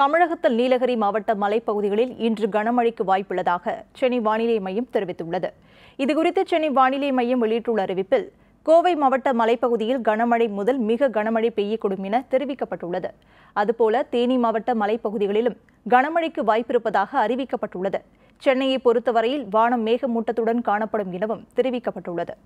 தமிழகத்தில் நீலகிரி மாவட்ட மலைப்பகுதிகளில் இன்று கனமழைக்கு வாய்ப்புள்ளதாக சென்னை வானிலை மையம் தெரிவித்துள்ளது இதுகுறித்து சென்னை வானிலை மையம் வெளியிட்டுள்ள அறிவிப்பில் கோவை மாவட்ட மலைப்பகுதியில் கனமழை முதல் மிக கனமழை பெய்யக்கூடும் என தெரிவிக்கப்பட்டுள்ளது அதுபோல தேனி மாவட்ட மலைப்பகுதிகளிலும் கனமழைக்கு வாய்ப்பிருப்பதாக அறிவிக்கப்பட்டுள்ளது சென்னையை பொறுத்தவரையில் வானம் மேகமூட்டத்துடன் காணப்படும் எனவும் தெரிவிக்கப்பட்டுள்ளது